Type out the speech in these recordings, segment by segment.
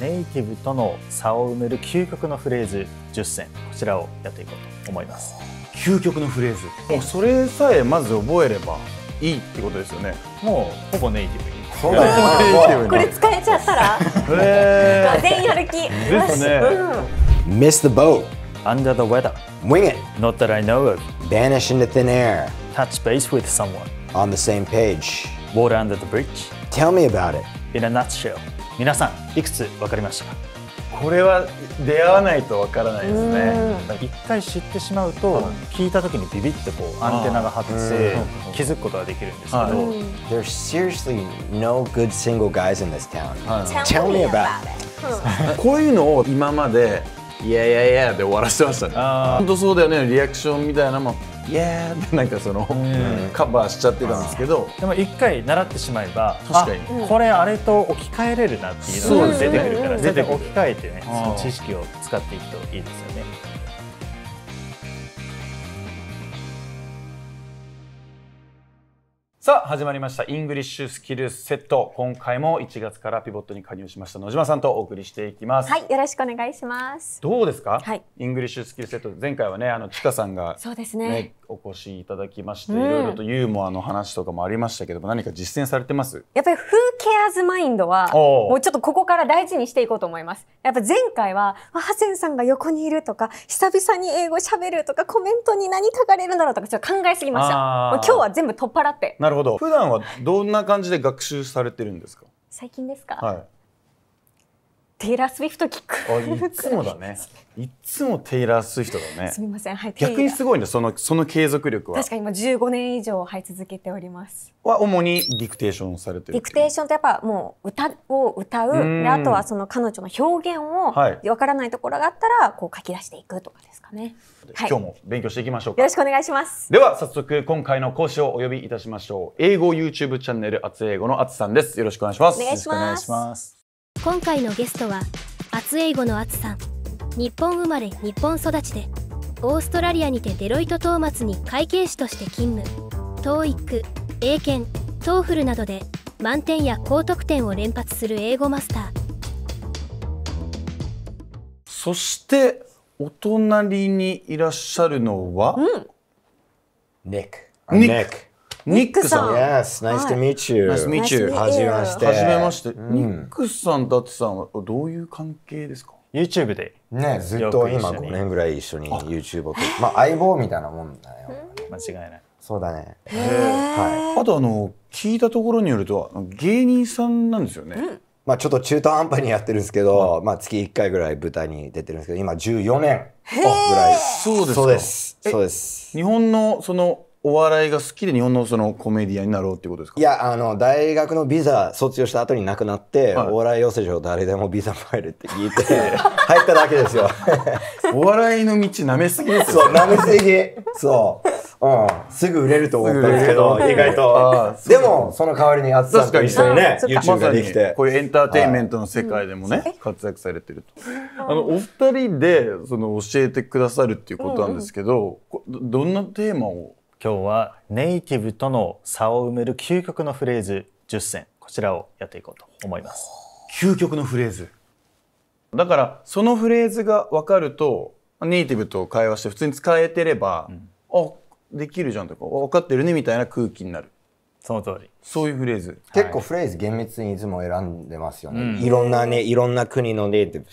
ネイティブとの差を埋める究極のフレーズ10選こちらをやっていこうと思います究極のフレーズもうそれさえまず覚えればいいってことですよねもうほぼネイティブにこれ使えちゃったら全員やる気ですね、うん、Miss the boat Under the weather Wing it Not that I know of Vanish into thin air Touch base with someone On the same page Water under the bridge Tell me about it In a nutshell 皆さんいくつ分かりましたこれは出会わないとわからないですね一回知ってしまうと、聞いた時にビビってこうアンテナが張って気づくことができるんですけど There's seriously no good single guys in this town、Tell me about こういうのを今までいやいやいやで終わらせました本当そうだよねリアクションみたいなもイエーってなんかその、カバーしちゃってたんですけどでも一回習ってしまえば確かにこれあれと置き換えれるなっていうのが出てくるから、全然置き換えてねその知識を使っていくといいですよね。さあ始まりましたイングリッシュスキルセット今回も1月からピボットに加入しました野島さんとお送りしていきますはいよろしくお願いしますどうですか、はい、イングリッシュスキルセット前回はねあのちかさんが、ね、そうですねお越しいただきまして、うん、いろいろとユーモアの話とかもありましたけども何か実践されてますやっぱり Who cares マインドはもうちょっとここから大事にしていこうと思いますやっぱ前回はハセンさんが横にいるとか久々に英語喋るとかコメントに何書かれるんだろうとかちょっと考えすぎましたもう今日は全部取っ払ってなるほどほど。普段はどんな感じで学習されてるんですか。最近ですか。はい。テイラー・スウィフト聞く。いつもだね。いつもテイラー・スウィフトだね。すみません、はい。逆にすごいね、そのその継続力は。確かに今15年以上はい続けております。は主にディクテーションされてるて。ディクテーションとやっぱもう歌を歌うで、あとはその彼女の表現をわからないところがあったらこう書き出していくとかですかね。はい、今日も勉強していきましょうよろしくお願いします。では早速今回の講師をお呼びいたしましょう。英語 YouTube チャンネルあつ英語のあつさんです。よろしくお願いします。お願いします。今回のゲストは厚英語の厚さん日本生まれ日本育ちでオーストラリアにてデロイト・トーマツに会計士として勤務 TOEIC、英検、TOEFL などで満点や高得点を連発する英語マスターそしてお隣にいらっしゃるのは、うん、ニック。ニック。ニックさん。Yes, nice to meet you. Nice to meet you. はじめまして。はじめまして。ニックさん、ダッツさんはどういう関係ですか ?YouTube で。ね、ずっと今5年ぐらい一緒に YouTube をまあ相棒みたいなもんだよ。間違いない。そうだね。はい。あとあの、聞いたところによると、芸人さんなんですよね。まあちょっと中途半端にやってるんですけど、まあ月1回ぐらい舞台に出てるんですけど、今14年ぐらい。そうですそうです。そうです。日本のその、お笑いが好きで日本のそのコメディアンになろうってことですかいやあの大学のビザ卒業した後に亡くなって、はい、お笑い養成所誰でもビザもらるって聞いて 入っただけですよ お笑いの道舐めすぎですよ、ね、舐めすぎそう、うん、すぐ売れると思ったんですけど意外とでもその代わりに淳さんと一緒にね YouTube ができて、ま、こういうエンターテインメントの世界でもね、はい、活躍されてるとあのお二人でその教えてくださるっていうことなんですけど、うんうん、どんなテーマを今日はネイティブとの差を埋める究極のフレーズ10選こちらをやっていこうと思います究極のフレーズだからそのフレーズが分かるとネイティブと会話して普通に使えてれば、うん、あできるじゃんとか分かってるねみたいな空気になるその通りそういうフレーズ結構フレーズ厳密にいつも選んでますよね、はい、いろんなねいろんな国のネイティブ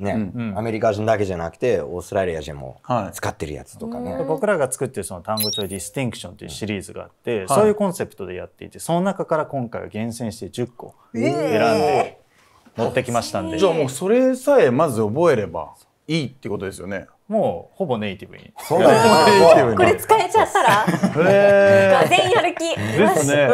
ね、うん、アメリカ人だけじゃなくてオーストラリア人も使ってるやつとかね、はい、僕らが作ってるその単語帳ディスティンクションていうシリーズがあって、そういうコンセプトでやっていてその中から今回は厳選して10個選んで持ってきましたんで、えー、じゃあもうそれさえまず覚えればいいってことですよね。もうほぼネイティブに。そうだね。これ使えちゃったら、全員やる気。ですね。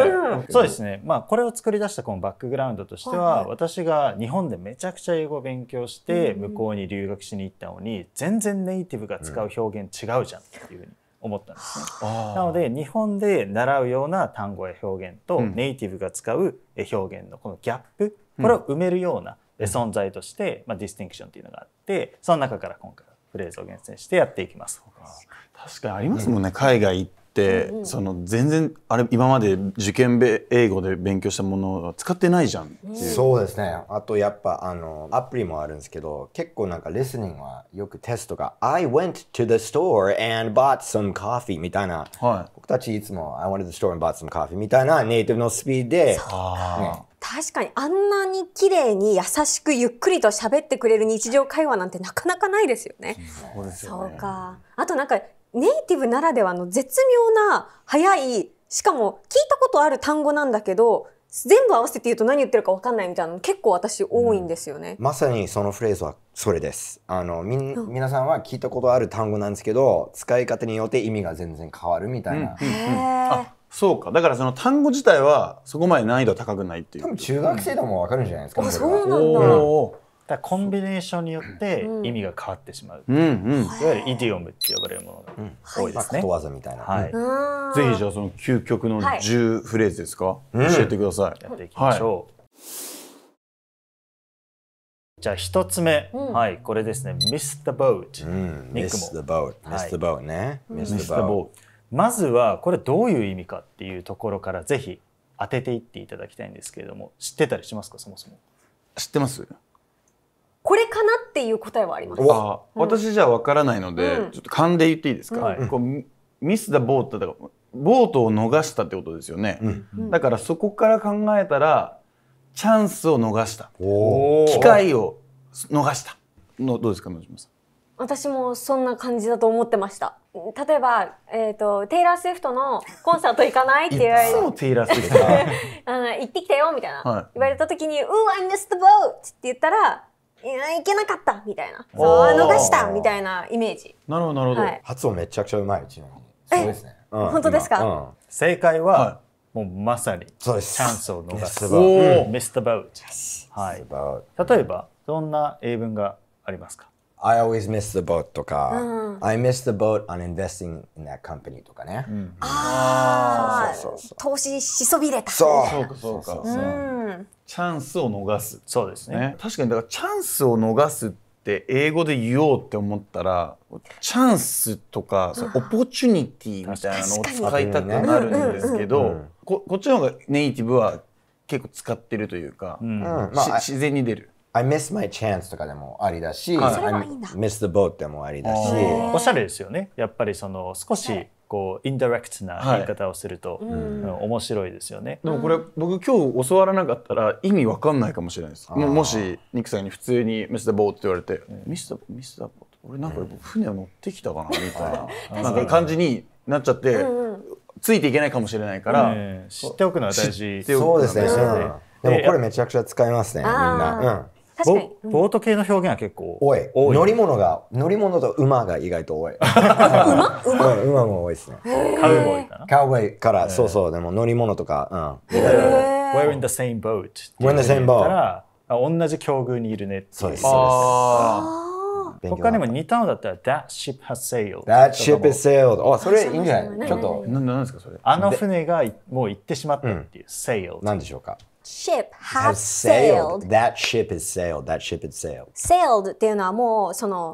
そうですね。まあこれを作り出したこのバックグラウンドとしては、私が日本でめちゃくちゃ英語を勉強して向こうに留学しに行ったのに、全然ネイティブが使う表現違うじゃんっていうふうに。思ったんですね。なので日本で習うような単語や表現とネイティブが使う表現のこのギャップこれを埋めるような存在として、まあ、ディスティンクションっていうのがあってその中から今回フレーズを厳選してやっていきます。確かにありますもんね、うん、海外行って、その全然あれ今まで受験べ英語で勉強したものを使ってないじゃん、うそうですねあとやっぱあのアプリもあるんですけど結構なんかリスニングはよくテストが「I went to the store and bought some coffee」みたいな、はい、僕たちいつも「I went to the store and bought some coffee」みたいなネイティブのスピードで、ね、確かにあんなに綺麗に優しくゆっくりと喋ってくれる日常会話なんてなかなかないですよね。そう、ね、そうか。あとなんかネイティブならではの絶妙な早いしかも聞いたことある単語なんだけど全部合わせて言うと何言ってるか分かんないみたいなの結構私多いんですよね、うん、まさにそのフレーズはそれですあのみ、うん、皆さんは聞いたことある単語なんですけど使い方によって意味が全然変わるみたいな、うんうんうん、あそうかだからその単語自体はそこまで難易度高くないっていう多分中学生でも分かるんじゃないですか、うん、そうなんだ、うんだコンビネーションによって意味が変わってしまう、うんうん、いわゆるイディオムって呼ばれるものが多いですね、ことわざみたいな、はい、ぜひじゃあその究極の10フレーズですか、はい、教えてください、うん、やっていきましょう、はい、じゃあ一つ目、うん、はいこれですね m ス s s the boat、うん、ミスクも m i boat Miss boat ね、m boat まずはこれどういう意味かっていうところからぜひ当てていっていただきたいんですけれども知ってたりしますかそもそも知ってますこれかなっていう答えはありますあ、うん、私じゃわからないので、うん、ちょっと勘で言っていいですか、こうミスだボートだからボートを逃したってことですよね、うん、だからそこから考えたらチャンスを逃した機会を逃したのどうですか野島さん私もそんな感じだと思ってました。例えば、えっ、ー、と、テイラー・スウィフトのコンサート行かないって言われて。いテイラー・スウィフト あの行ってきたよみたいな、はい、言われた時に、うん、I missed the boat! って言ったら、いや、行けなかったみたいな。そう、逃したみたいなイメージ。なるほど、なるほど、はい、発音めちゃくちゃうまい、うちの。そうですね。うん、本当ですか、うん、正解は、もうまさにチャンスを逃す。ミスターボート。はい。例えば、どんな英文がありますか I always miss the boat とか、うん、I miss the boat on investing in that company とかね。うん、ああ、投資しそびれた。そう、そうかそうか。うん、チャンスを逃す。そうですね。確かにだからチャンスを逃すって英語で言おうって思ったら、チャンスとか、オポチュニティみたいなのを使いたくなるんですけど、ここっちの方がネイティブは結構使ってるというか、うんまあ、自然に出る。I miss my chance とかでもありだし、はい、I miss the boat でもありだし。おしゃれですよね。やっぱりその少しこうインダイレクトな言い方をすると、はい、面白いですよね。でもこれ僕今日教わらなかったら意味わかんないかもしれないです。もしニクさんに普通にミス h e boat って言われて、ミス h e miss the 俺なんか船を乗ってきたかなみたいななんか感じになっちゃって、ついていけないかもしれないから、知っておくのは大事。そうですね。でもこれめちゃくちゃ使いますねみんな。うん確かに、うん、ボート系の表現は結構多い乗り物が乗り物と馬が意外と多い馬 馬、うん、馬も多いですねカウボーイかなカウボーイからそうそうでも乗り物とかうん We're in the same boat We're in the same boat 同じ境遇にいるねそうですそうです他にも似たのだったら That ship has sailed That ship a s sailed あそれいいんじゃないちょっと何ですかそれあの船がもう行ってしまったっていう sailed 何でしょうか ship have sailed. That ship is sailed. That ship is sailed. Sailed っていうのはもうその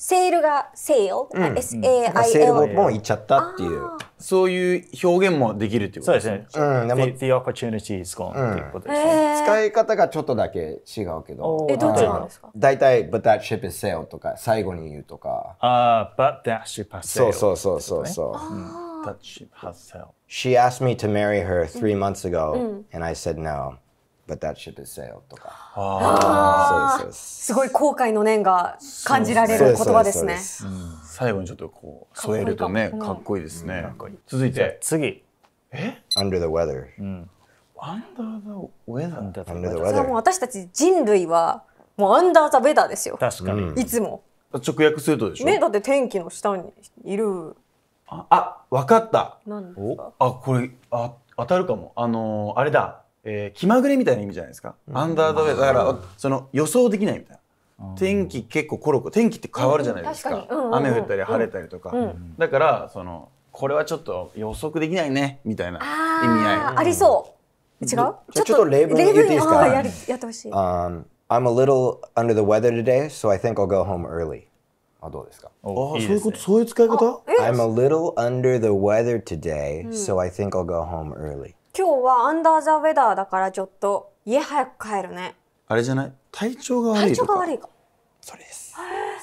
セールが sailed、うん、S A I L。セールも行っちゃったっていう。そういう表現もできるっていうことですね。そうですね。うん、でも the, the opportunity is gone、うん、っていうことですね。使い方がちょっとだけ違うけど。え、どっちなんですか大体、but that ship is sailed とか、最後に言うとか。ああ、but that ship has sailed。そうそうそうそうそう。立ち発 She asked me to marry her three months ago, and I said no. But that ship is sailed とか。ああ、そうです。すごい後悔の念が感じられる言葉ですね。最後にちょっとこう添えるとね、かっこいいですね。続いて。次。え ?Under the weather。うん。Under the weather。Under the weather。それはもう私たち人類はもう Under the weather ですよ。確かに。いつも。直訳するとでしょ。ね、だって天気の下にいる。あ、あわかった。あ、これ、あ、当たるかも。あのー、あれだ。えー、気まぐれみたいな意味じゃないですか。うん、アンダーダウェイ。だから、その、予想できないみたいな。天気結構コロコロ天気って変わるじゃないですかうんかうん、雨降ったり晴れたりとか、うん、だからそのこれはちょっと予測できないねみたいな意味合いありそう違うちょっと例文言っていいですかややってほしい、um, I'm a little under the weather today so I think I'll go home early あどうですかあそういうことそういう使い方 ?I'm a little under the weather today,、so I think I'll go home early. 今日はアンダーザウェダーだからちょっと家早く帰るね。あれじゃない体調が悪い体調が悪いか。それです。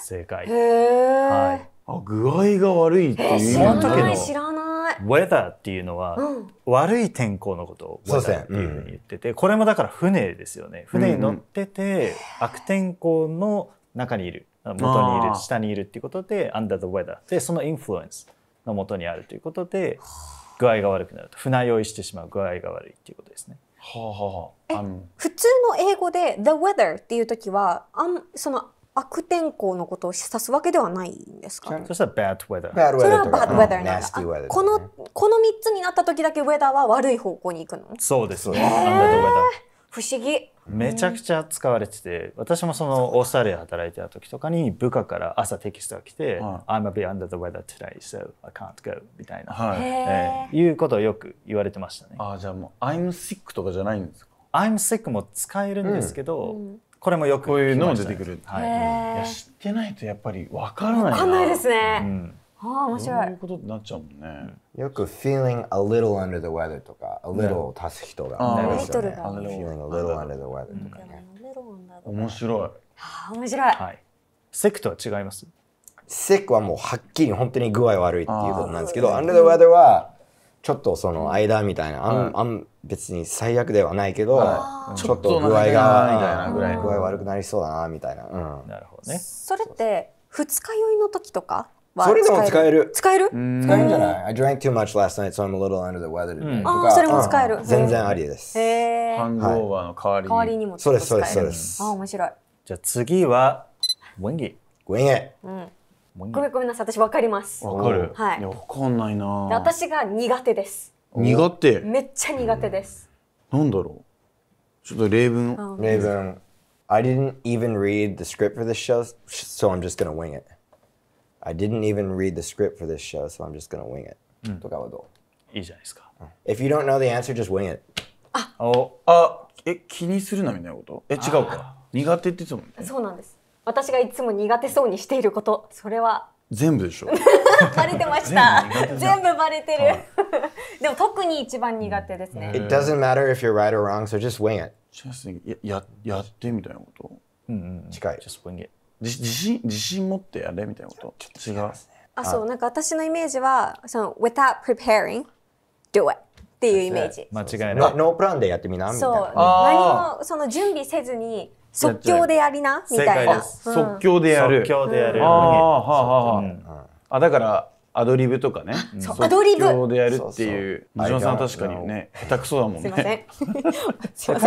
正解。へはい。あ具合が悪いっていう意味だけど。知らない。ウェダーっていうのは、悪い天候のことをウェダーっていうふうに言ってて、これもだから船ですよね。船に乗ってて、悪天候の中にいる。元にいる下にいるっていうことで under the weather でそのインフルエンスのもとにあるということで具合が悪くなると船酔いしてしまう具合が悪いっていうことですね。はあはあ、普通の英語で the weather っていう時はあんその悪天候のことを指すわけではないんですかそした bad weather。bad weather それは bad weather なんだ、うん、このこの3つになった時だけ weather は悪い方向に行くのそうですそ under the weather。不思議めちゃくちゃ使われてて、私もそのオーストラリアで働いてた時とかに部下から朝テキストが来て「はい、I'm a bit under the weather today so I can't go」みたいな、はいえー、いうことをよく言われてましたね。あじゃあもう「I'm sick」とかじゃないんですか ?I'm sick も使えるんですけど、うん、これもよくこういうのも出てくる、はい、いや知ってないとやっぱりわからないな。わかんないですね、うんああ面白い。そういうことになっちゃうもんね。よく feeling a little under the weather とか a little を足す人がいすよね。feeling a little under the weather とかね。面白い。あ面白い。はい。sick とは違います。sick はもうはっきり本当に具合悪いっていうことなんですけど、under the weather はちょっとその間みたいな、あん、あん別に最悪ではないけど、ちょっと具合が具合悪くなりそうだなみたいな。なるほどね。それって二日酔いの時とかそれでも使える。使える使えるんじゃない ?I drank too much last night, so I'm a little under the weather ああ、それも使える。全然ありです。へハンドオーバーの代わりに。代わりにもそうです、そうです、そうです。ああ、面白い。じゃあ次は、ウィンギ。ウィンゲ。ごめんごめんなさい、私わかります。わかるはい。わかんないな私が苦手です。苦手めっちゃ苦手です。なんだろうちょっと例文。例文。I didn't even read the script for this show, so I'm just gonna wing it. I didn't even read the script for this show, so I'm just gonna wing it. とかはどいいじゃないですか。う If you don't know the answer, just wing it. おあえ気にするなみたいなことえ違うか苦手っていつもそうなんです私がいつも苦手そうにしていることそれは全部でしょバレてました全部バレてる、でも特に一番苦手ですね、It doesn't matter if you're right or wrong, so just wing it. やややってみたいなことううんん。近い。Just wing it. 自信自信持ってやれみたいなことちょっと違う、ね、あそうなんか私のイメージはその without preparing do it っていうイメージ間違いないノープランでやってみなみたいな何もその準備せずに即興でやりなみたいな、うん、即興でやる即興でやる、うん、あ、はあはあ、うん、あだからアドリブとかね、うアドリブでやるっていう西野さん確かにね下手くそだもんね。すいませ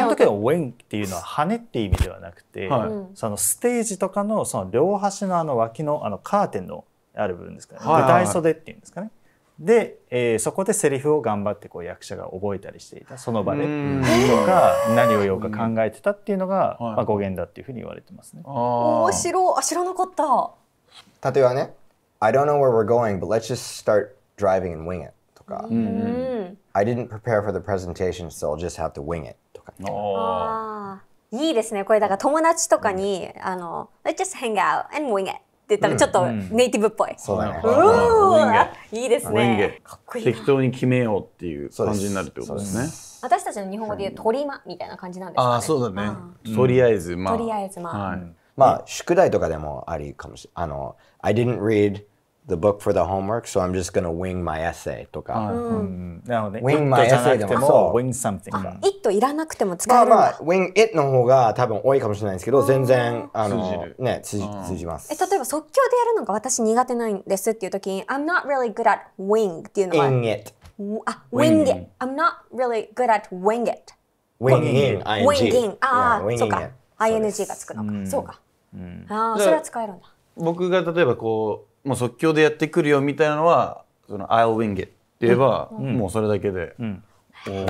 ん。この時はウェンっていうのは羽って意味ではなくて、そのステージとかのその両端のあの脇のあのカーテンのある部分ですかね、舞台袖っていうんですかね。で、えー、そこでセリフを頑張ってこう役者が覚えたりしていたその場でとか何を言おうか考えてたっていうのが、まあ、語源だっていうふうに言われてますね。面白あ知らなかった。例えばね I don't know where we're going, but let's just start driving and wing it とか、うん、I didn't prepare for the presentation, so I'll just have to wing it とか。あいいですね。これだから友達とかに、うん、あの Let's just hang out and wing it って言ったらちょっとネイティブっぽい。そうだね。うん、いいですね。かっこいい。適当に決めようっていう感じになるってことですね。私たちの日本語で言う取りまみたいな感じなんですかね。あそうだね。とりあえずまあ。とりあえずまあ。まあ、宿題とかでもありかもしれない。あの、I didn't read the book for the homework, so I'm just gonna wing my essay とか。wing my essay でもそう。wing something か。it いらなくても使えるまあ wing it の方が多分多いかもしれないんですけど、全然、あの、ね、通じます。え、例えば即興でやるのが私苦手なんですっていう時に、I'm not really good at wing っていうのは。wing it。あ、wing it。I'm not really good at wing it。winging, ing。w i n g i n ああ、そうか。ing がつくのか。そうか。うん、ああそれは使えるんだ僕が例えばこうもう即興でやってくるよみたいなのはその「I'll wing it」って言えば、うん、もうそれだけで「うん、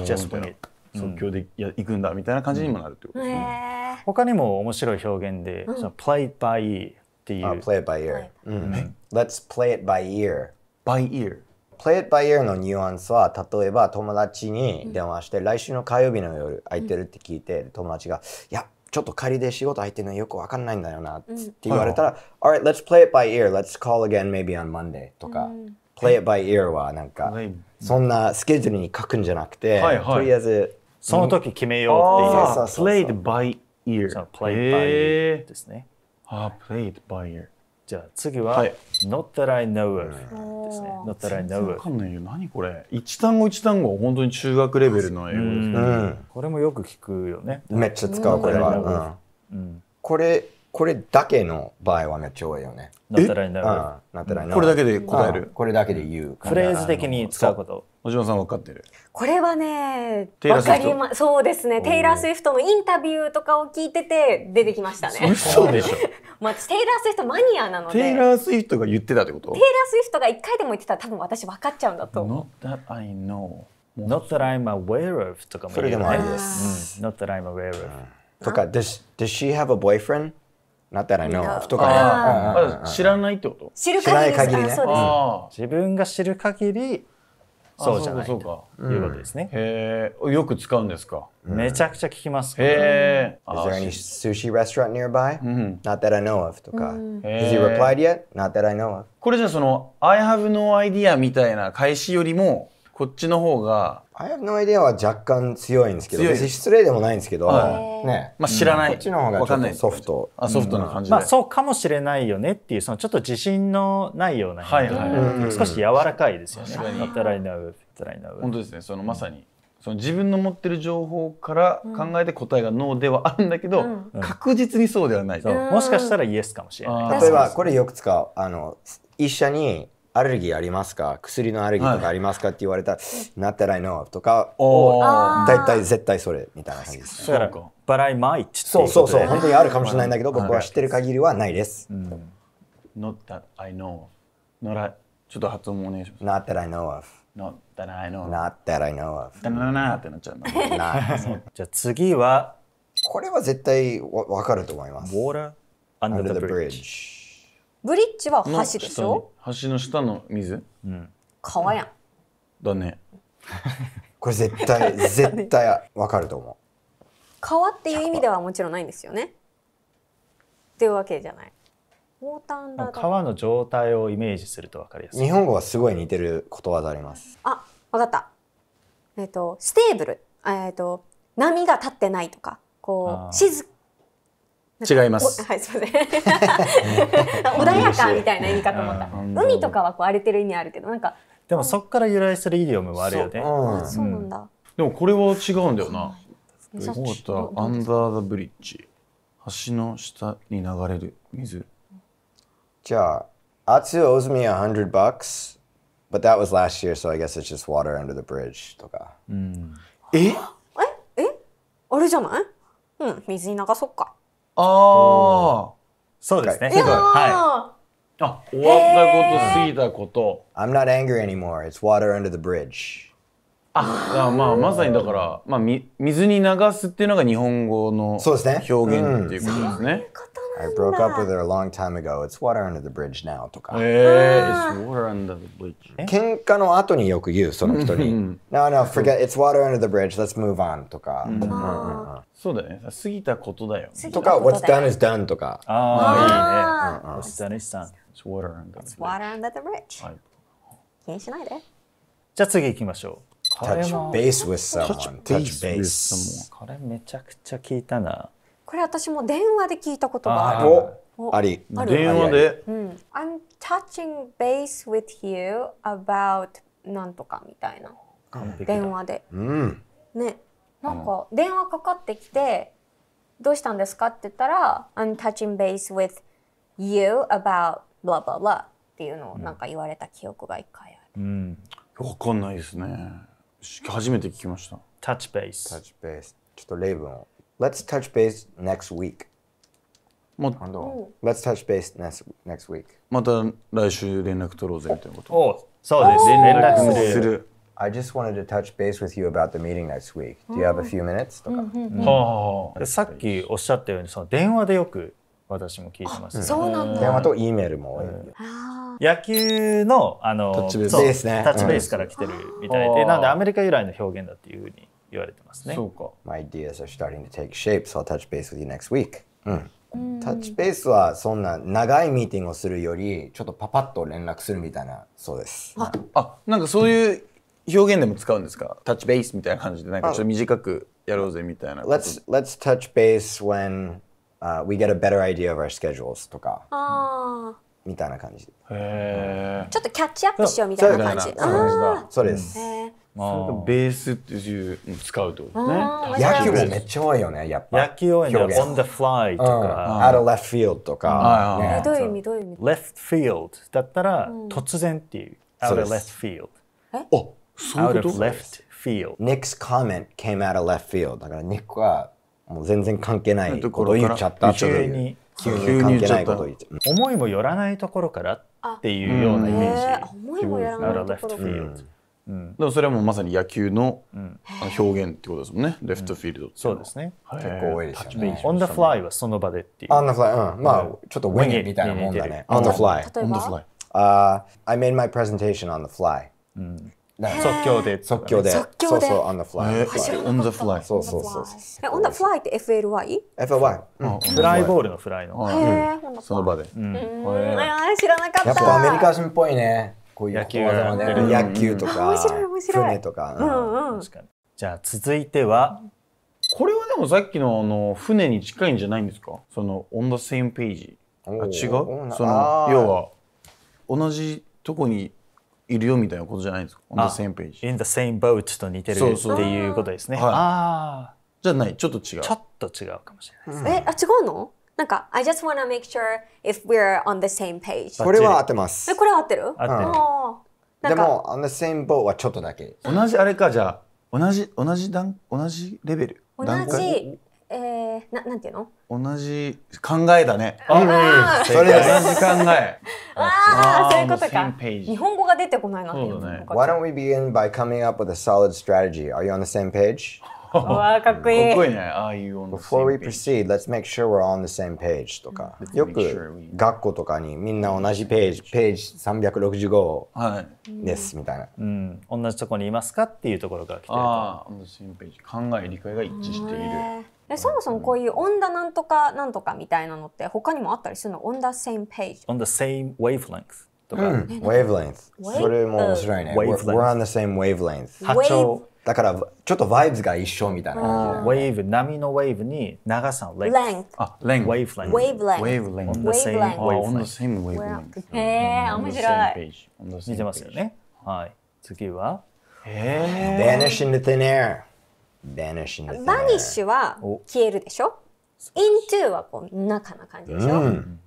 じゃそこに即興でや行くんだ」みたいな感じにもなるってことですね、うん、他にも面白い表現で「その play it by ear」っていう、uh, play it by ear、うん、Let's play it by ear by ear play it by ear のニュアンスは例えば友達に電話して、来週の火曜日の夜空いてるって聞いて友達が「いやちょっと仮で仕事入ってるのよくわかんないんだよなって言われたら、うん、Alright, let's play it by ear. Let's call again maybe on Monday とか、うん、play it by ear はなんか、そんなスケジュールに書くんじゃなくて、はいはい、とりあえず、その時決めようっていう。そうそうそうそう played by ear。played by ear ですね。あ、played by ear。じゃあ次は、はい、Not that I know of ですね。Not that I know of。何これ。一単語一単語本当に中学レベルの英語ですね、これもよく聞くよね。めっちゃ使うこれは。うん、これこれだけの場合はめっちゃ多いよね。Not that I know of。Not that I know。これだけで答える。これだけで言う。フレーズ的に使うこと。小島さん分かってるこれはねわかりまそうですねテイラー・スウィフトのインタビューとかを聞いてて出てきましたね嘘でしょ まあ、テイラー・スウィフトマニアなのでテイラー・スウィフトが言ってたってことテイラー・スウィフトが一回でも言ってたら多分私分かっちゃうんだと Not that I know Not that I'm aware of とかも言えない、ね、です、うん、Not that I'm aware of とか does, does she have a boyfriend? Not that I know とか、ね、知らないってこと知る限り知らない限りね、自分が知る限りそうじゃないということですね。へえ、よく使うんですか。めちゃくちゃ聞きます。へえ。Is there any sushi restaurant nearby? Not that I know of とか。Has he replied yet? Not that I know of. これじゃその I have no idea みたいな返しよりもこっちの方が I have no idea は若干強いんですけど、別に失礼でもないんですけど、ね。まあ知らない。こっちの方がちょっとソフト。あソフトな感じまあそうかもしれないよねっていう、そのちょっと自信のないような、はいはい、少し柔らかいですよね。働いなう、働いな本当ですね、そのまさに。その自分の持ってる情報から考えて答えがノーではあるんだけど、確実にそうではない、もしかしたらイエスかもしれない例えばこれよく使うあの一緒にアレルギーありますか薬のアレルギーとかありますか、って言われたら「なってないの」とかを大体絶対それみたいな感じですそうかバライマイチそうそうそう本当にあるかもしれないんだけど僕は知ってる限りはないです、うん、Not that I know ならちょっと発音お願いします Not that I know of Not that I know of Not that I know of だななってなっちゃうの。じゃあ次はこれは絶対わかると思います Water under the bridge ブリッジは橋でしょ橋の下の水、うん、川やんだね これ絶対 絶対わかると思う川っていう意味ではもちろんないんですよねっていうわけじゃないウォーータン川の状態をイメージするとわかりやすい日本語はすごい似てることわざありますあわかったえっ、ー、とステーブルえっ、ー、と波が立ってないとかこう静違います。はい、すみません。穏やかみたいな言い方思った。海とかはこう荒れてる意味あるけど、なんか。でもそこから由来するイディオムはあれよね。そうなんだ。でもこれは違うんだよな。ウォーターアンダーザブリッジ。橋の下に流れる水。じゃあ、Atsu owes me a hundred bucks, but that was last year, so I guess it's just water under the bridge とか。うえ？え？え？あれじゃない？うん、水に流そっか。ああ。そうですね。はい。あ、終わったこと、過ぎたこと。I'm not angry anymore. It's water under the bridge. あ、まあまさにだから、まあ水に流すっていうのが日本語の表現っていうことですね。そういうこと I broke up with her a long time ago. It's water under the bridge now とか。It's water under the bridge. 喧嘩の後によく言う、その人に。no, no, forget. It's water under the bridge. Let's move on とか。そうだね。過ぎたことだよ。とか、What's done is done とか。ああ、いいね。What's done is done. It's water under the bridge. It's water under the bridge. はい、気にしないで。じゃあ次行きましょう。touch base with someone. Touch base. これめちゃくちゃ聞いたな。これ私も電話で聞いたことがある。あり。電話で。うん。I'm touching base with you about なんとかみたいな。電話で。うん。ね。なんか電話かかってきて、どうしたんですかって言ったら、I'm touching base with you about blah blah blah っていうのをなんか言われた記憶が一回ある。うん。わかんないですね。初めて聞きました。touch base touch base ちょっと例文を。Let's touch base next week. Let's touch base next, next week. また来週連絡取ろうぜみたいなこと。そうです。連絡する。I just wanted to touch base with you about the meeting next week. Do you have a few minutes? とか。さっきおっしゃったようにその電話でよく私も聞いてます、ね。そうなんだ。電話と E メールも多い。野球のあのタッチベース、ね、タッチベースから来てるみたいで、なんでアメリカ由来の表現だっていうふうに。言われてますね。そうか。My ideas are starting to take shape, so I'll touch base with you next week. うん。タッチベースはそんな長いミーティングをするよりちょっとパパッと連絡するみたいなそうです。あ、あなんかそういう表現でも使うんですかタッチベースみたいな感じでなんかちょっと短くやろうぜみたいな。Let's, let's touch base when、uh, we get a better idea of our schedules とか。ああ。みたいな感じ。へえ。ちょっとキャッチアップしようみたいな感じ。そうそうです。へそれベースっていう使うとね。野球もめっちゃ多いよね、やっぱ。野球はね。on the fly とか。out of left field とか。どういう意味どういう意味 ?left field だったら突然っていう。out of left field。えおそういうこと ?out of left field。Nick's comment came out of left field。だから Nick はもう全然関係ないことを言っちゃった急いう。急に関係ないことを言っちゃった。思いもよらないところからっていうようなイメージ。思いもよらないところから。うん、でもそれはもうまさに野球の表現ってことですもんね、レフトフィールドそうですね結構多いですよねオン・ザ・フライはその場でっていうオン・ザ・フライ、うん、まあちょっとウィングみたいなもんだねオン・ザ・フライ例えば Uh, I made my presentation on the fly、うん、即興で即興で即興でそうそう on the fly、えー、on そうそうそうえ on the fly って FLY FLY、フライボールのフライの、その場で、知らなかったやっぱアメリカ人っぽいねこういう小技まで野球とか船とか,、うんか。じゃあ続いてはこれはでもさっきのあの船に近いんじゃないんですかその「オン・ザ・セイム・ページ」あ違うその要は同じとこにいるよみたいなことじゃないんですか On the same page In the same boat と似っていうことですね、はい、ああじゃないちょっと違うちょっと違うかもしれないですね、うん、えあ違うのなんか、I just wanna make sure if we're on the same page。これは合ってます。え、これ合ってる合ってる。でも、on the same boat はちょっとだけ。同じあれか、じゃあ、同じ、同じ段、同じレベル。同じ、えー、な、なんていうの同じ考えだね。あ、うん、それ同じ考え。ああ、そういうことか。日本語が出てこないなっていう。そうだね。Why don't we begin by coming up with a solid strategy? Are you on the same page? わかっこいい。かっこいいね。ああいう Before we proceed, let's make sure we're on the same page とか。よく学校とかにみんな同じページ、ページ365ですみたいな。うん。同じとこにいますかっていうところから来てる。ああ、on the same page。考え、理解が一致している。えそもそもこういう「オンダなんとかなんとか」みたいなのって他にもあったりするの「オンダ same page」「オンダ s イ m e w a v とか、うん、wavelength それも面白いね we're, we're on the same wavelength 波長だからちょっとバイブが一緒みたいな感じ、ね、ウェーブ波のウェーブに長さのレンレンあレンウェーブレンウェーブレンウェ h ブレンウェーブレンウェーブレンへえ面白い似てますよねはい次はへえ vanish in the thin air vanish in the thin air Vanish は消えるでしょ into はこう中な感じでしょ、うん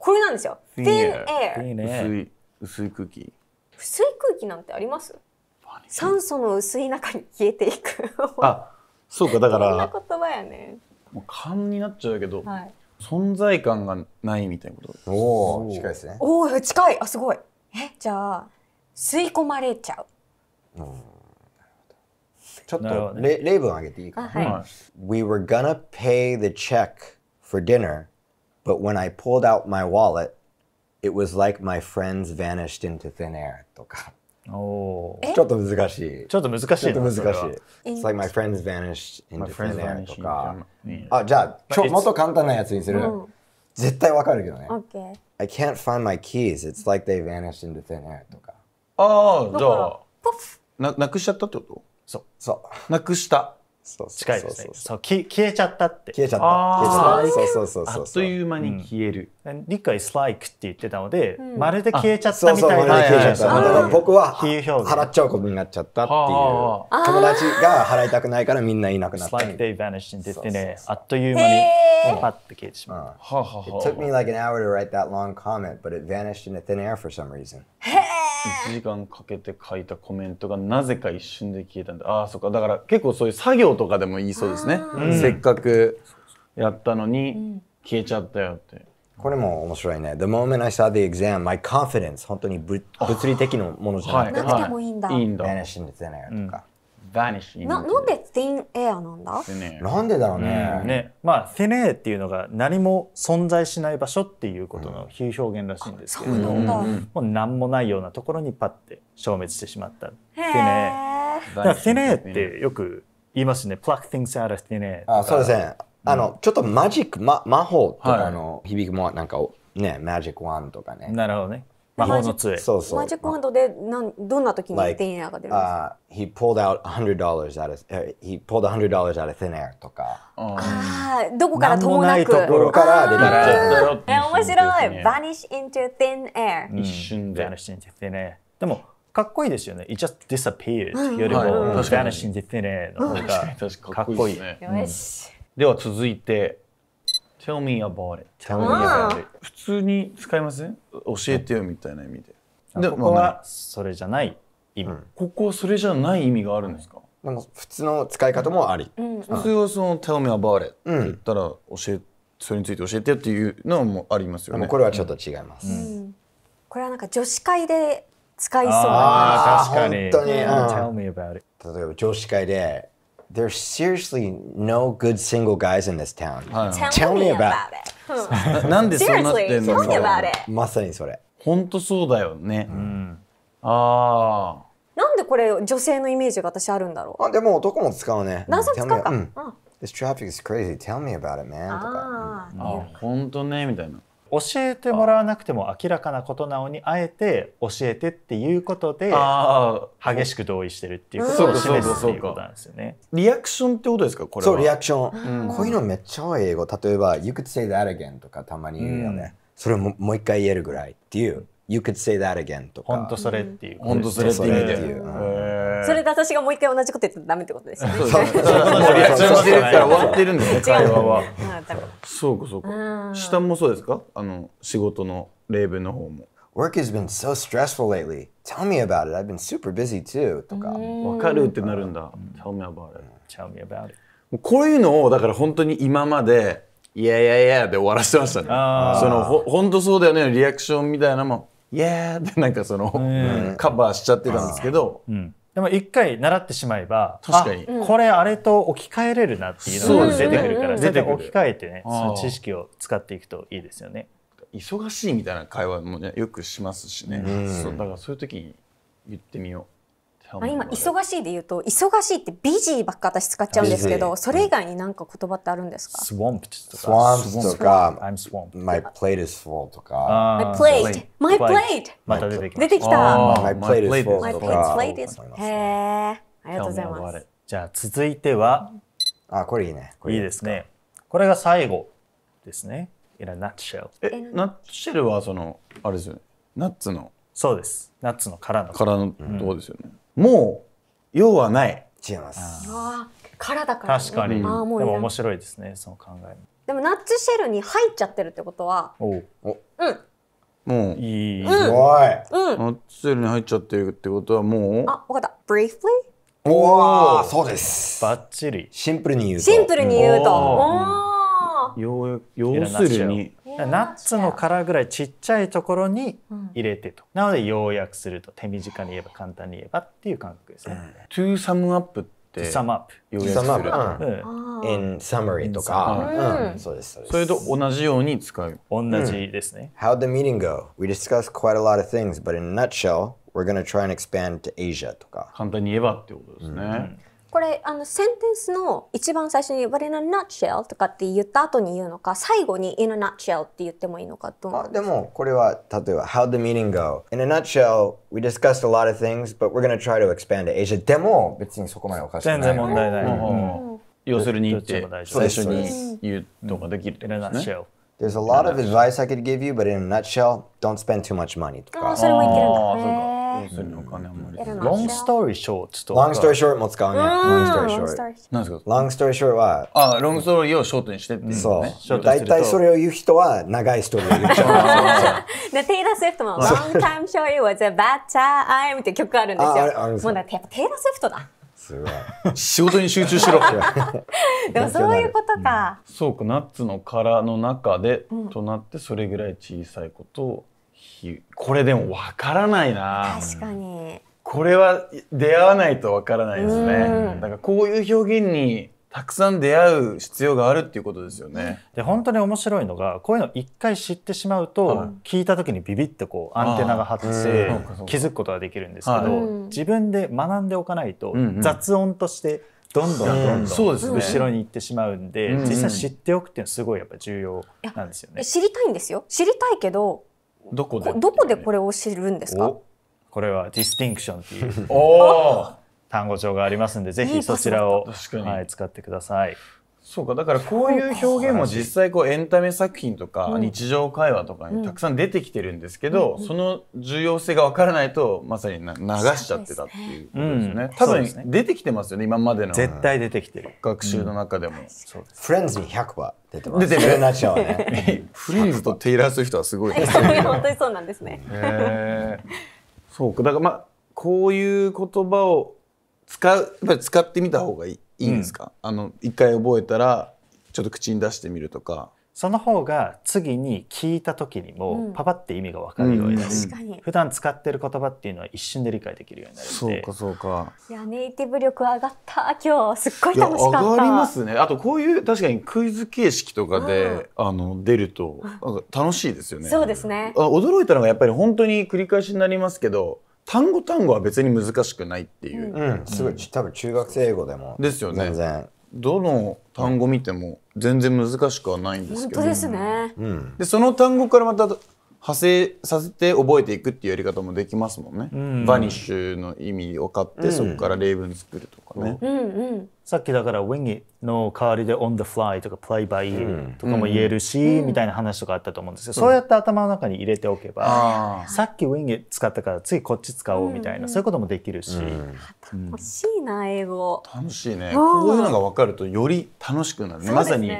これなんですよ。thin air。薄い薄い空気。薄い空気なんてあります？酸素の薄い中に消えていく。あ、そうかだから。そんな言葉やね。もう勘になっちゃうけど、はい、存在感がないみたいなこと。おお、近いですね。おお、近い。あ、すごい。え、じゃあ吸い込まれちゃう。うん。ちょっと、ね、例文あげていいかな、はい、We were gonna pay the check for dinner But when I pulled out my wallet, it was like my friends vanished into thin air oh. eh? It's like my friends vanished into thin air とか。あ、じゃあ、ちょもっと簡単なやつにする。絶対わかるけどね。Okay. Ah, oh. I can't find my keys. It's like they vanished into thin air とか。ああ、じゃあ。なくしちゃったってことそう。そう。なくした。近いですねそう消えちゃったって消えちゃった消えちゃったそうそうそうあっという間に消える、うん、理解スライクって言ってたので、うん、まるで消えちゃったみたいなそうそうだから僕は払っちゃうことになっちゃったっていう友達が払いたくないからみんないなくなった It's l i vanished and did あっという間にパッて消えてしまう It took me like an hour to write that long comment but it vanished in a thin air for some reason へ1時間かけて書いたコメントがなぜか一瞬で消えたんでああそっかだから結構そういう作業とかでも言いそうですね、せっかくやったのに消えちゃったよって。これも面白いね。The moment I saw the exam, my confidence 本当に物理的なものじゃなくて、い、なくてもいいんだ。いいんだ。とか。v a n i s h i n なんで thin air なんだなんでだろうね,、うん、ねまあ thin air っていうのが何も存在しない場所っていうことの比喩表現らしいんですけど、うん、もう何もないようなところにパッて消滅してしまった thin air。だから thin air ってよく言いますね。pluck things out of thin air。あそうですね。あの、ちょっとマジック、ま、魔法とかの響きもなんか、ね、マジックワンとかね。なるほどね。魔法の杖。そうそう。マジックハンドでなんどんな時にディナーが出るんですか、like, uh, ?He pulled out $100 out of,、uh, he pulled $100 out of thin air とか。ああ、どこからともなく。なところから出てきちゃったよ。面白い。vanish into thin air。一瞬で。vanish into thin air。でも、かっこいいですよね。It just disappeared よりも、vanish into thin air の方がかっこいい。よし。では続いて、Tell me about it. Tell me about it. 普通に使いますん教えてよみたいな意味で。でここはそれじゃない意味。ここそれじゃない意味があるんですかなんか普通の使い方もあり。普通はその Tell me about it って言ったら教えそれについて教えてっていうのもありますよね。これはちょっと違います。これはなんか女子会で使いそうな。ああ確かに。本当に。Tell me about it。例えば女子会で there's seriously no good single guys in this town. Tell me about it. なんでそうなってんの Seriously, tell me about it. まさにそれ。本当そうだよね。うん、ああ。なんでこれ女性のイメージが私あるんだろう。あでも男も使うね。男性使うか。うん、This traffic is crazy. Tell me about it, man. とか。あ、本当ねみたいな。教えてもらわなくても明らかなことなのにあえて教えてっていうことで激しく同意してるっていうことを示すっていうことなんですよね。リアクションってことですかこれそうリアクション、こういうのめっちゃ多い英語例えば「You could say that again」とかたまに言うよね、それももう一回言えるぐらいっていう「You could say that again」とか本当それっていう本当それっていう。それで私がもう一回同じこと言ってダメってことですよね。そうです。終わってるんですね、会話は。そうかそうか。下もそうですかあの、仕事の例文の方も。Work has been so stressful lately. Tell me about it. I've been super busy too. とか。わかるってなるんだ。Tell me about it. Tell me about it. こういうのをだから本当に今まで、いやいやいやで終わらせてましたね。そのほ本当そうだよね、リアクションみたいなのも、いやーってなんかその、カバーしちゃってたんですけど、うでも一回習ってしまえば確かにこれあれと置き換えれるなっていうのが出てくるから、出て置き換えてねその知識を使っていくといいですよね。忙しいみたいな会話もねよくしますしね、そうだからそういう時に言ってみよう。あ今忙しいで言うと忙しいってビジーばっか私使っちゃうんですけどそれ以外に何か言葉ってあるんですか swamped とか swamped とか I'm swamped my plate is full とか my plate my plate また出てきた my plate is full my plate is へえありがとうございますじゃあ続いてはあこれいいねいいですねこれが最後ですね in a nutshell えナッシェルはそのあれですよねナッツのそうです。ナッツの殻の。殻のとこですよね。もう用はない違いますからだから、ね、確かに、うん、あもうでも面白いですねその考えでもナッツシェルに入っちゃってるってことはおううんもういい、うん、すい、うん、ナッツシェルに入っちゃってるってことはもうあわかった briefly おおそうですバッチリシンプルに言うとシンプルに言うとおお要するにナッツの殻ぐらいちっちゃいところに入れてと、なので要約すると手短に言えば簡単に言えばっていう感覚ですね。トゥーサ u アップって sum up 要約する、うん、in summary とか、うんそうですそれと同じように使う同じですね、How the meeting go? We discussed quite a lot of things, but in a nutshell, we're gonna try and expand to Asia とか簡単に言えばってことですね。これあのセンテンスの一番最初に「But in a nutshell」とかって言った後に言うのか最後に「in a nutshell」って言ってもいいのかどうあでもこれは例えば「How'd the meeting go?」「In a nutshell we discussed a lot of things but we're gonna try to expand to Asia」でも別にそこまでおかしくない全然問題ない、うんうん、要するにって最初に言うのができる In a nutshell. There's a lot of advice I could give you, but in a nutshell, don't spend too much money. ああ、それも言ってるんだ。ロするのかね、あんまり。long story short と long story short も使うね。long story short。何ですか ?long story short は。あ、long story をショートにしてってそう。大体それを言う人は長いストーリーを言う人。で、テイラー・スウィフトも long time story was a bad time って曲あるんですよ。もうだってやっぱテイラー・スウィフトだ。すごい。仕事に集中しろ。でもそういうことか。そうか、ナッツの殻の中でとなってそれぐらい小さいことを。これでもわからないな確かにこれは出会わないとわからないですねだからこういう表現にたくさん出会う必要があるっていうことですよね。で本当に面白いのがこういうの一回知ってしまうと、はい、聞いた時にビビってこうアンテナが外して気づくことができるんですけど、はい、自分で学んでおかないと、うんうん、雑音としてどんどんどんどん、後ろに行ってしまうんで、うん実際知っておくっていうのはすごいやっぱ重要なんですよね。知りたいんですよ知りたいけどどこでどこでこれを知るんですかこれはディスティンクションという 単語帳がありますんでぜひそちらを、はい、使ってください。そうかだからこういう表現も実際こうエンタメ作品とか日常会話とかにたくさん出てきてるんですけど、うんうん、その重要性がわからないとまさに流しちゃってたっていうことですよね、うん、多分出てきてますよね今までの絶対出てきてる学習の中でも、そうですフレンズに100%出てます出てるナチュラね フレンズとテイラー・スウィはすごいですね 本当にそうなんですね、えー、そうかだからまあこういう言葉を使うやっぱり使ってみた方がいいいいんですか、うん、あの一回覚えたらちょっと口に出してみるとかその方が次に聞いた時にもパパって意味が分かるようになる、うんうん、普段使ってる言葉っていうのは一瞬で理解できるようになるそうかそうかいやネイティブ力上がった今日すっごい楽しかった上がりますねあとこういう確かにクイズ形式とかで、うん、あの出るとなんか楽しいですよねそうですねあ驚いたのがやっぱり本当に繰り返しになりますけど単語単語は別に難しくないっていう、うん、すごい多分中学生英語でもですよね全然どの単語見ても全然難しくはないんですけど本当ですね、うん、でその単語からまた派生させて覚えていくっていうやり方もできますもんね、うんバニッシュの意味を買って、うん、そこから例文作るとかね、うんうん、さっきだから「ウィンギの代わりで「オン・ t フライとか「プ l イ・バイとかも言えるし、うん、みたいな話とかあったと思うんですけど、そうやって頭の中に入れておけば、さっき「ウィンギ使ったから次こっち使おうみたいな、そういうこともできるし、楽しいな英語楽しいねこういうのが分かるとより楽しくなるねまさに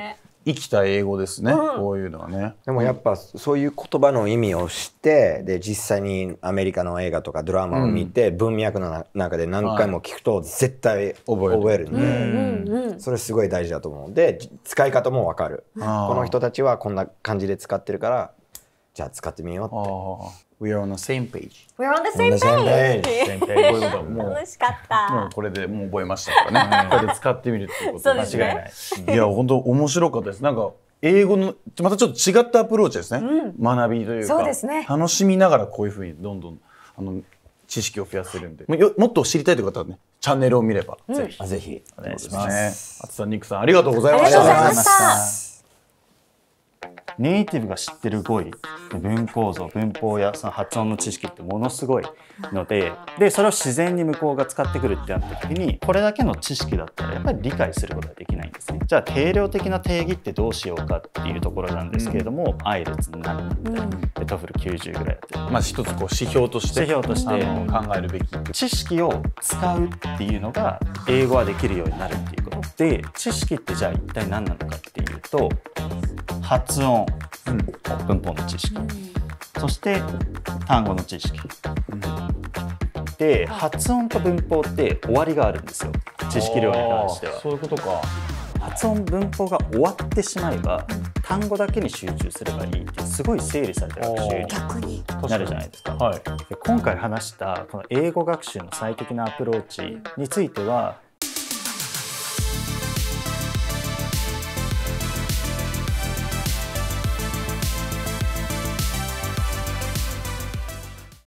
生きた英語ですね、うん、こういうのはねでもやっぱそういう言葉の意味を知ってで実際にアメリカの映画とかドラマを見て、うん、文脈の中で何回も聞くと絶対覚えるんで、それすごい大事だと思うので使い方も分かるこの人たちはこんな感じで使ってるからじゃあ使ってみようって。We are on the same page. We're on the same page. Same page. もう楽しかった。もうこれでもう覚えましたからね。これで使ってみるってこと間違いない。いや本当面白かったです。なんか英語のまたちょっと違ったアプローチですね。学びというかそうですね。楽しみながらこういうふうにどんどんあの知識を増やせるんで、もっと知りたいという方はね、チャンネルを見れば、ぜひぜひお願いします。あつさん、ニックさん、ありがとうございました。ありがとうございました。ネイティブが知ってる語彙文構造文法やその発音の知識ってものすごいのででそれを自然に向こうが使ってくるってなった時にこれだけの知識だったらやっぱり理解することができないんですねじゃあ定量的な定義ってどうしようかっていうところなんですけれども、うん、アイレツになるので、うん、トフル90ぐらいやってまあ一つこう指標として指標として考えるべき知識を使うっていうのが英語はできるようになるっていうことで知識ってじゃあ一体何なのかっていうと発音、うん、文法の知識、うん、そして単語の知識、うん、で発音と文法って終わりがあるんですよ知識量に関してはそういうことか発音文法が終わってしまえば単語だけに集中すればいいってすごい整理された学習になるじゃないですか、はい、で今回話したこの英語学習の最適なアプローチについては